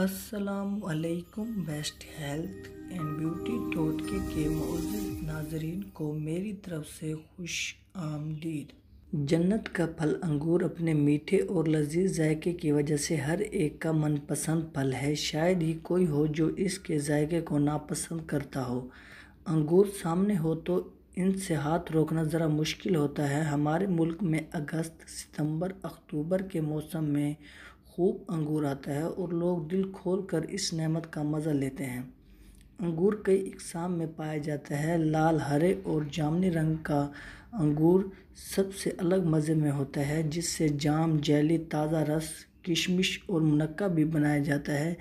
असलकुम best health and beauty dot के के मौजूद नाजरीन को मेरी तरफ से खुश आमदीद जन्नत का फल अंगूर अपने मीठे और लजीज जायके की वजह से हर एक का मनपसंद फल है शायद ही कोई हो जो इसके जायके को नापसंद करता हो अंगूर सामने हो तो इनसे हाथ रोकना ज़रा मुश्किल होता है हमारे मुल्क में अगस्त सितंबर अक्टूबर के मौसम में खूब अंगूर आता है और लोग दिल खोल कर इस नमत का मज़ा लेते हैं अंगूर कई इकसाम में पाया जाता है लाल हरे और जामनी रंग का अंगूर सबसे अलग मज़े में होता है जिससे जाम जैली ताज़ा रस किशमिश और मुनक्का भी बनाया जाता है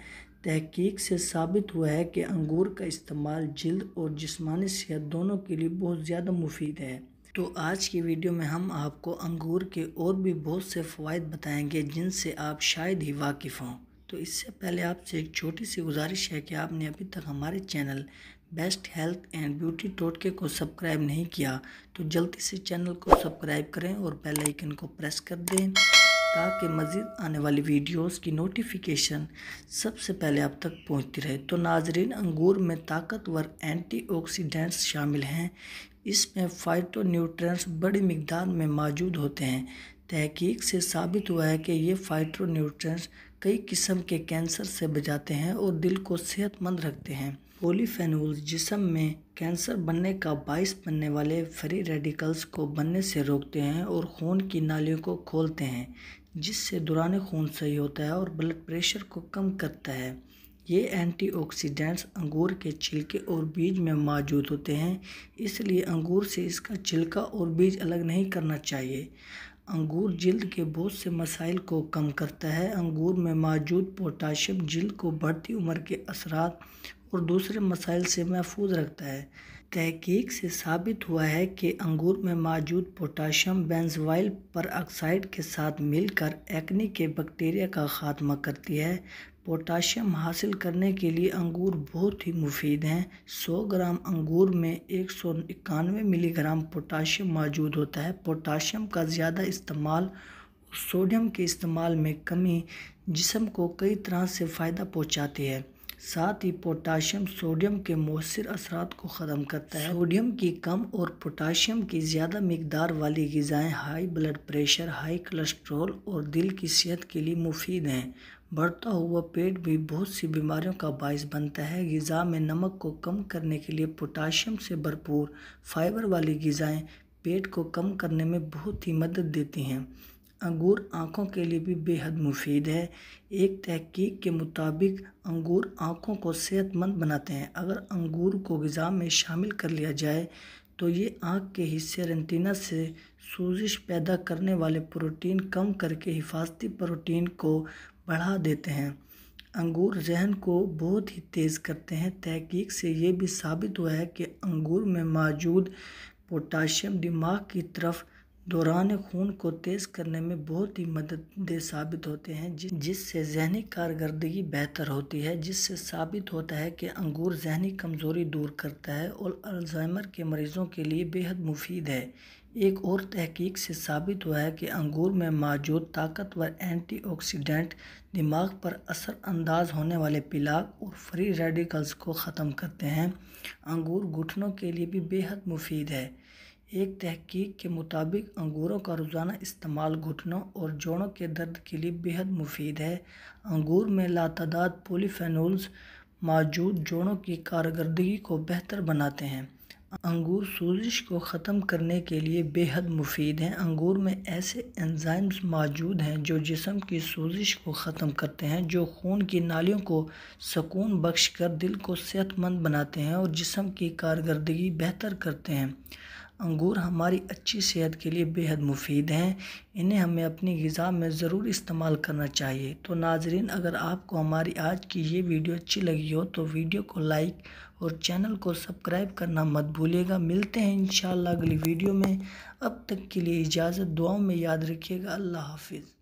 तहकीक से साबित हुआ है कि अंगूर का इस्तेमाल जल्द और जिसमानी सेहत दोनों के लिए बहुत ज़्यादा मुफीद है तो आज की वीडियो में हम आपको अंगूर के और भी बहुत से फ़वाद बताएंगे जिनसे आप शायद ही वाकिफ़ हों तो इससे पहले आपसे एक छोटी सी गुजारिश है कि आपने अभी तक हमारे channel best health and beauty टोटके को सब्सक्राइब नहीं किया तो जल्दी से चैनल को सब्सक्राइब करें और बेल आइकन को प्रेस कर दें ताकि मज़ीद आने वाली वीडियोस की नोटिफिकेशन सबसे पहले आप तक पहुंचती रहे तो नाजरीन अंगूर में ताकतवर एंटीऑक्सीडेंट्स शामिल हैं इसमें फाइटोन्यूट्रेंट्स बड़ी मकदार में मौजूद होते हैं तहकीक से साबित हुआ है कि ये फाइटोन्यूट्रेंट्स कई किस्म के कैंसर से बचाते हैं और दिल को सेहतमंद रखते हैं पोलीफेनोल जिसम में कैंसर बनने का बायस बनने वाले फ्री रेडिकल्स को बनने से रोकते हैं और खून की नालियों को खोलते हैं जिससे दौरान खून सही होता है और ब्लड प्रेशर को कम करता है ये एंटीऑक्सीडेंट्स अंगूर के छिलके और बीज में मौजूद होते हैं इसलिए अंगूर से इसका छिलका और बीज अलग नहीं करना चाहिए अंगूर जल्द के बहुत से मसाइल को कम करता है अंगूर में मौजूद पोटाशियम जल्द को बढ़ती उम्र के असरात और दूसरे मसाइल से महफूज रखता है तहकीक से साबित हुआ है कि अंगूर में मौजूद पोटाशियम बेंजवाइल पर ऑक्साइड के साथ मिलकर एक्नी के बैक्टीरिया का खात्मा करती है पोटाशियम हासिल करने के लिए अंगूर बहुत ही मुफीद हैं 100 ग्राम अंगूर में एक सौ इक्यानवे मिलीग्राम पोटाशियम मौजूद होता है पोटाशियम का ज़्यादा इस्तेमाल सोडियम के इस्तेमाल में कमी जिसम को कई तरह से फ़ायदा पहुंचाती है साथ ही पोटाशियम सोडियम के मौसर असरात को ख़त्म करता है सोडियम की कम और पोटाशियम की ज़्यादा मकदार वाली गज़ाएँ high blood pressure high cholesterol और दिल की सेहत के लिए मुफीद हैं बढ़ता हुआ पेट भी बहुत सी बीमारियों का बायस बनता है गज़ा में नमक को कम करने के लिए पोटाशियम से भरपूर फाइबर वाली गज़ाएँ पेट को कम करने में बहुत ही मदद देती हैं अंगूर आँखों के लिए भी बेहद मुफीद है एक तहकीक के मुताबिक अंगूर आँखों को सेहतमंद बनाते हैं अगर अंगूर को गज़ा में शामिल कर लिया जाए तो ये आँख के हिस्से रेंटीना से सूजिश पैदा करने वाले प्रोटीन कम करके हिफाजती प्रोटीन को बढ़ा देते हैं अंगूर जहन को बहुत ही तेज़ करते हैं तहकीक से ये भी साबित हुआ है कि अंगूर में मौजूद पोटाशियम दिमाग की तरफ दौरान खून को तेज़ करने में बहुत ही दे साबित होते हैं जिससे जहनी कारकर्दगी बेहतर होती है जिससे साबित होता है कि अंगूर जहनी कमज़ोरी दूर करता है और अल्जाइमर के मरीज़ों के लिए बेहद मुफीद है एक और तहकीक से साबित हुआ है कि अंगूर में मौजूद ताकतवर एंटीऑक्सीडेंट दिमाग पर असर अंदाज होने वाले पिलाक और फ्री रेडिकल्स को ख़त्म करते हैं अंगूर घुटनों के लिए भी बेहद मुफीद है एक तहकीक के मुताबिक अंगूरों का रोज़ाना इस्तेमाल घुटनों और जोड़ों के दर्द के लिए बेहद मुफीद है अंगूर में लातदाद पॉलीफ़ेनोल्स मौजूद जोड़ों की कारकर्दगी को बेहतर बनाते हैं अंगूर सूजिश को ख़त्म करने के लिए बेहद मुफीद हैं अंगूर में ऐसे एंजाइम्स मौजूद हैं जो जिसम की सूजिश को ख़त्म करते हैं जो खून की नालियों को सुकून बख्श कर दिल को सेहतमंद बनाते हैं और जिसम की कारकर्दगी बेहतर करते हैं अंगूर हमारी अच्छी सेहत के लिए बेहद मुफीद हैं इन्हें हमें अपनी गजा में ज़रूर इस्तेमाल करना चाहिए तो नाजरीन अगर आपको हमारी आज की ये वीडियो अच्छी लगी हो तो वीडियो को लाइक और चैनल को सब्सक्राइब करना मत भूलिएगा मिलते हैं इन अगली वीडियो में अब तक के लिए इजाज़त दुआओं में याद रखिएगा अल्लाह हाफिज़